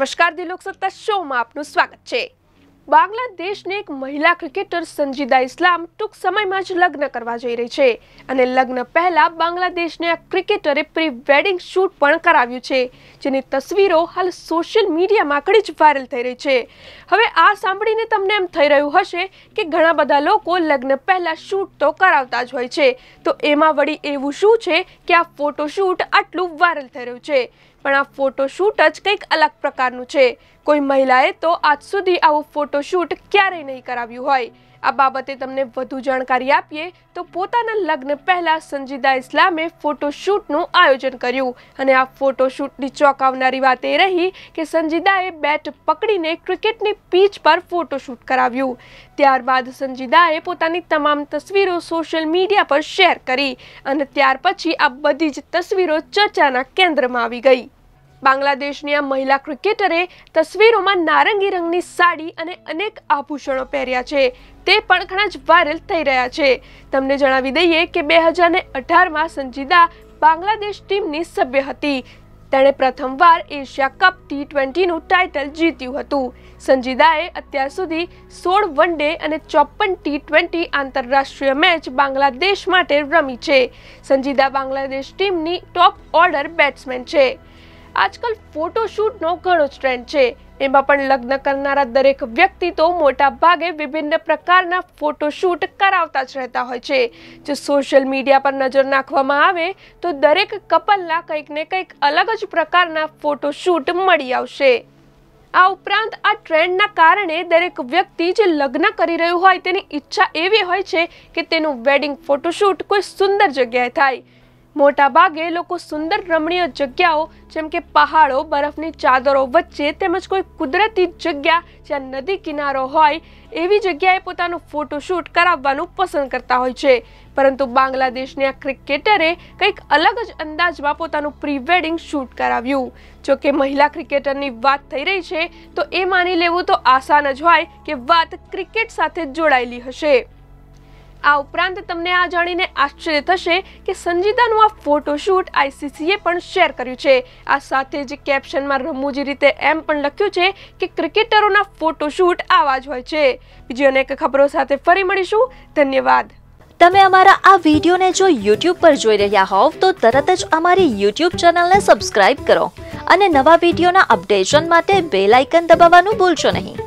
નમસ્કાર દી લોકસત્તા શોમાં આપનું સ્વાગત છે બાંગ્લાદેશની એક મહિલા ક્રિકેટર સંજીદા ઇસ્લામ ટૂંક સમયમાં જ લગ્ન કરવા જઈ રહી છે અને લગ્ન પહેલા બાંગ્લાદેશની આ ક્રિકેટરે પ્રી વેડિંગ શૂટ પણ કરાવ્યું છે જેની તસવીરો હાલ સોશિયલ મીડિયામાં આકડી જ વાયરલ થઈ રહી છે હવે આ સાંભળીને તમને એમ થઈ રહ્યું હશે કે ઘણા બધા લોકો લગ્ન પહેલા શૂટ તો કરાવતા જ હોય છે તો એમાં વળી એવું શું છે કે આ ફોટોશૂટ આટલું વાયરલ થઈ રહ્યું છે પણ આ ફોટોશૂટ જ કંઈક અલગ પ્રકારનું છે કોઈ મહિલાએ તો આજ સુધી આવું ફોટો તો શૂટ ક્યારેય નહીં કરાવ્યું હોય આ બાબતે તમને વધુ જાણકારી આપીએ તો પોતાના લગ્ન પહેલાં સંજીદા ઇસ્લામે ફોટોશૂટનું આયોજન કર્યું અને આ ફોટોશૂટની ચોંકાવનારી વાત એ રહી કે સંજીદાએ બેટ પકડીને ક્રિકેટની પીચ પર ફોટોશૂટ કરાવ્યું ત્યારબાદ સંજીદાએ પોતાની તમામ તસવીરો સોશિયલ મીડિયા પર શેર કરી અને ત્યાર પછી આ બધી જ તસવીરો ચર્ચાના કેન્દ્રમાં આવી ગઈ બાંગ્લાદેશની આ મહિલા ક્રિકેટરે તસવીરોમાં નારંગી રંગની સાડી અને અનેક આભૂષણો પહેર્યા છે તે પણ ઘણા જ વાયરલ થઈ રહ્યા છે તમને જણાવી દઈએ કે બે હજારને અઢારમાં સંજીદા બાંગ્લાદેશ ટીમની સભ્ય હતી તેણે પ્રથમવાર એશિયા કપ ટી ટ્વેન્ટીનું ટાઇટલ જીત્યું હતું સંજીદાએ અત્યાર સુધી સોળ વન ડે અને ચોપન ટી ટ્વેન્ટી આંતરરાષ્ટ્રીય મેચ બાંગ્લાદેશ માટે રમી છે સંજીદા બાંગ્લાદેશ ટીમની ટોપ ઓર્ડર બેટ્સમેન છે આજકાલ ફોટોશૂટનો ઘણો જ ટ્રેન્ડ છે એમાં પણ લગ્ન કરનારા દરેક વ્યક્તિ તો મોટા ભાગે વિભિન્ન પ્રકારના ફોટોશૂટ કરાવતા જ રહેતા હોય છે જો સોશિયલ મીડિયા પર નજર નાખવામાં આવે તો દરેક કપલના કંઈક ને કંઈક અલગ જ પ્રકારના ફોટોશૂટ મળી આવશે આ ઉપરાંત આ ટ્રેન્ડના કારણે દરેક વ્યક્તિ જે લગ્ન કરી રહ્યું હોય તેની ઈચ્છા એવી હોય છે કે તેનું વેડિંગ ફોટોશૂટ કોઈ સુંદર જગ્યાએ થાય મોટાભાગે લોકો સુંદર રમણીય જગ્યાઓ જેમ કે પહાડો બરફની ચાદરો વચ્ચે તેમજ કોઈ કુદરતી જગ્યા જ્યાં નદી કિનારો હોય એવી જગ્યાએ પોતાનું ફોટોશૂટ કરાવવાનું પસંદ કરતા હોય છે પરંતુ બાંગ્લાદેશની આ ક્રિકેટરે કંઈક અલગ જ અંદાજમાં પોતાનું પ્રી શૂટ કરાવ્યું જો કે મહિલા ક્રિકેટરની વાત થઈ રહી છે તો એ માની લેવું તો આસાન જ હોય કે વાત ક્રિકેટ સાથે જોડાયેલી હશે આ ઉપરાંત તમને આ જાણીને આશ્ચર્ય થશે કે સંજીદાનું આ ફોટોશૂટ આઈસીસીએ પણ શેર કર્યું છે આ સાથે જ કેપ્શનમાં રમૂજી રીતે એમ પણ લખ્યું છે કે ક્રિકેટરોના ફોટોશૂટ આવા જ હોય છે બીજી અનેક ખબરો સાથે ફરી મળીશું ધન્યવાદ તમે અમારા આ વિડીયોને જો યુટ્યુબ પર જોઈ રહ્યા હોવ તો તરત જ અમારી યુટ્યુબ ચેનલને સબસ્ક્રાઇબ કરો અને નવા વિડીયોના અપડેશન માટે બેલ આઇકન દબાવવાનું ભૂલશો નહીં